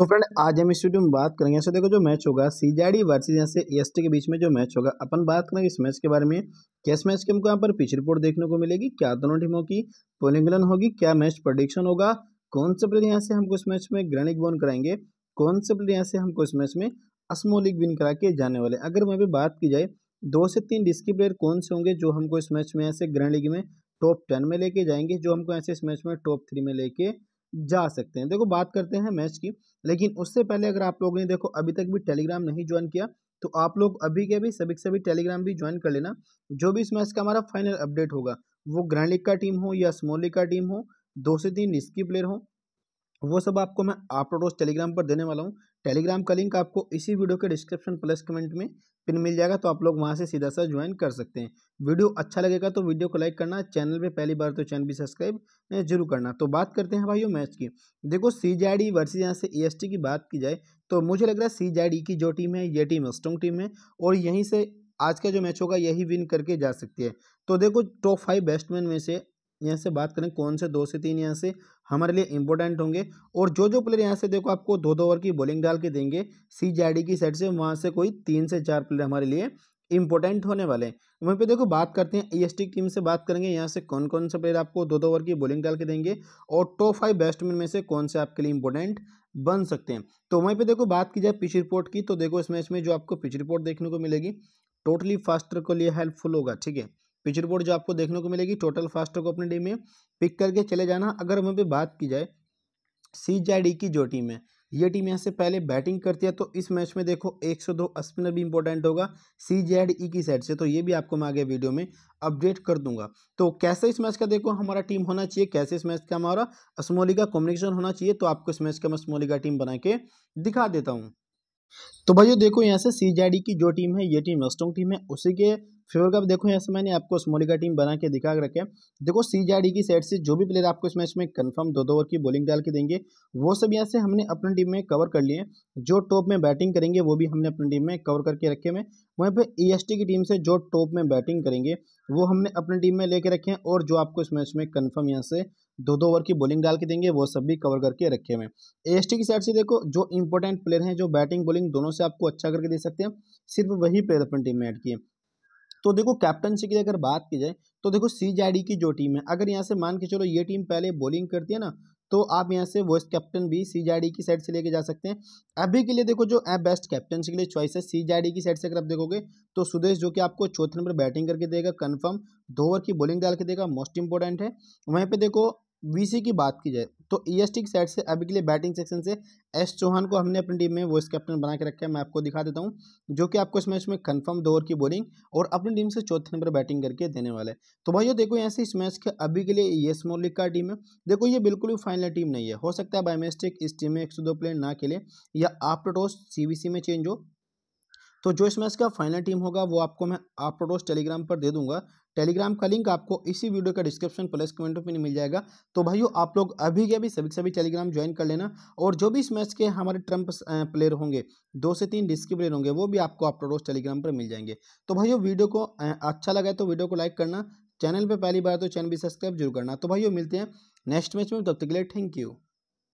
तो फ्रेंड आज हम इस वीडियो में बात करेंगे ऐसे देखो जो मैच होगा सी जे डी वर्सेज यहाँ से एस e के बीच में जो मैच होगा अपन बात करेंगे इस मैच के बारे में क्या मैच के हमको यहाँ पर पिच रिपोर्ट देखने को मिलेगी क्या दोनों टीमों की पोलिंगलन होगी क्या मैच प्रोडिक्शन होगा कौन से प्लेयर यहाँ से हमको इस मैच में ग्रैनिक बोन कराएंगे कौन से प्लेयर यहाँ से हमको इस मैच में असमोलिक लीग विन करा के जाने वाले अगर वहाँ पर बात की जाए दो से तीन डिस्की प्लेयर कौन से होंगे जो हमको इस मैच में ऐसे से ग्रैंड लीग में टॉप टेन में लेके जाएंगे जो हमको ऐसे इस मैच में टॉप थ्री में लेके जा सकते हैं देखो बात करते हैं मैच की लेकिन उससे पहले अगर आप लोगों ने देखो अभी तक भी टेलीग्राम नहीं ज्वाइन किया तो आप लोग अभी के भी सभी सभी टेलीग्राम भी ज्वाइन कर लेना जो भी इस मैच का हमारा फाइनल अपडेट होगा वो ग्रैंड लीग का टीम हो या स्मॉल लीग का टीम हो दो से तीन निस्की प्लेयर हो वो सब आपको मैं आप टेलीग्राम पर देने वाला हूँ टेलीग्राम का लिंक आपको इसी वीडियो के डिस्क्रिप्शन प्लस कमेंट में पिन मिल जाएगा तो आप लोग वहाँ से सीधा सा ज्वाइन कर सकते हैं वीडियो अच्छा लगेगा तो वीडियो को लाइक करना चैनल पे पहली बार तो चैनल भी सब्सक्राइब जरूर करना तो बात करते हैं भाइयों मैच की देखो सी जे डी वर्सेज यहाँ से ए e की बात की जाए तो मुझे लग रहा है सी जे डी की जो टीम है ये टीम स्ट्रॉन्ग टीम है और यहीं से आज का जो मैच होगा यही विन करके जा सकती है तो देखो टॉप फाइव बैट्समैन में से यहाँ से बात करें कौन से दो से तीन यहाँ से हमारे लिए इंपॉर्टेंट होंगे और जो जो प्लेयर यहाँ से देखो आपको दो दो ओवर की बॉलिंग डाल के देंगे सी की साइड से वहाँ से कोई तीन से चार प्लेयर हमारे लिए इंपॉर्टेंट होने वाले हैं वहीं पे देखो बात करते हैं ईएसटी e टीम से बात करेंगे यहाँ से कौन कौन से प्लेयर आपको दो दो ओवर की बॉलिंग डाल के देंगे और टॉप फाइव बैट्समैन में से कौन से आपके लिए इंपॉर्टेंट बन सकते हैं तो वहीं पे देखो बात की जाए पिच रिपोर्ट की तो देखो इस मैच में जो आपको पिच रिपोर्ट देखने को मिलेगी टोटली फास्टर को लिए हेल्पफुल होगा ठीक है पिचर बोर्ड जो आपको देखने को मिलेगी टोटल फास्टर को अपने डी में पिक करके चले जाना अगर वहाँ पे बात की जाए सी जे की जो टीम है ये टीम यहाँ से पहले बैटिंग करती है तो इस मैच में देखो 102 स्पिनर भी इंपॉर्टेंट होगा सी जे ई की साइड से तो ये भी आपको मैं आगे वीडियो में अपडेट कर दूंगा तो कैसे इस मैच का देखो हमारा टीम होना चाहिए कैसे इस मैच का हमारा असमोली का कॉम्बिनेशन होना चाहिए तो आपको इस मैच का मैं असमोली का टीम बना के दिखा देता हूँ तो भाई देखो यहाँ से सी जेड की जो टीम है ये टीम स्ट्रॉन्ग टीम है उसी के फेवर का देखो यहाँ से मैंने आपको स्मोली का टीम बना के दिखा रखे देखो सी जेड की साइड से जो भी प्लेयर आपको इस मैच में कंफर्म दो दो ओवर की बॉलिंग डाल के देंगे वो सब यहाँ से हमने अपनी टीम में कवर कर लिए जो टॉप में बैटिंग करेंगे वो भी हमने अपनी टीम में कवर करके रखे हुए वहीं पर ई e की टीम से जो टॉप में बैटिंग करेंगे वो हमने अपनी टीम में लेके रखे हैं और जो आपको इस मैच में कन्फर्म यहाँ से दो दो ओवर की बॉलिंग डाल के देंगे वो सब भी कवर करके रखे हुए ए एस की साइड से देखो जो इंपॉर्टेंट प्लेयर हैं जो बैटिंग बॉलिंग दोनों से आपको अच्छा करके दे सकते हैं सिर्फ वही प्लेयर अपनी टीम में ऐड किए तो देखो कैप्टनशिप की अगर बात की जाए तो देखो सी की जो टीम है अगर यहाँ से मान के चलो ये टीम पहले बॉलिंग करती है ना तो आप यहाँ से वॉइस कैप्टन भी सी की साइड से लेके जा सकते हैं अभी के लिए देखो जो ए बेस्ट कैप्टनसी के लिए चॉइस है सी की साइड से अगर आप देखोगे तो सुदेश जो कि आपको चौथे नंबर बैटिंग करके देगा कन्फर्म दो ओवर की बॉलिंग डाल के देगा मोस्ट इंपॉर्टेंट है वहीं पर देखो वीसी की बात की जाए तो ईएसटी e की साइड से अभी के लिए बैटिंग सेक्शन से एस चौहान को हमने अपनी टीम में वॉइस कैप्टन बना के रखा है मैं आपको दिखा देता हूँ जो कि आपको इस मैच में कंफर्म दो ओवर की बॉलिंग और अपनी टीम से चौथे नंबर बैटिंग करके देने वाले है तो भाइयों देखो यहाँ से इस मैच के अभी के लिए ये स्मॉल लीग का टीम है देखो ये बिल्कुल भी फाइनल टीम नहीं है हो सकता है बाई मिस्टेक इस टीम में एक सौ दो प्लेयर ना खेले या आफ्टर टॉस सी में चेंज हो तो जो इस मैच का फाइनल टीम होगा वो आपको मैं आप रोज टेलीग्राम पर दे दूंगा टेलीग्राम का लिंक आपको इसी वीडियो का डिस्क्रिप्शन प्लस कमेंट में मिल जाएगा तो भाइयों आप लोग अभी के अभी सभी सभी टेलीग्राम ज्वाइन कर लेना और जो भी इस मैच के हमारे ट्रंप प्लेयर होंगे दो से तीन डिस्क प्लेयर होंगे वो भी आपको आप रोज टेलीग्राम पर मिल जाएंगे तो भाइयों वीडियो को अच्छा लगा तो वीडियो को लाइक करना चैनल पर पहली बार तो चैनल भी सब्सक्राइब जरूर करना तो भाइयों मिलते हैं नेक्स्ट मैच में तब तक के लिए थैंक यू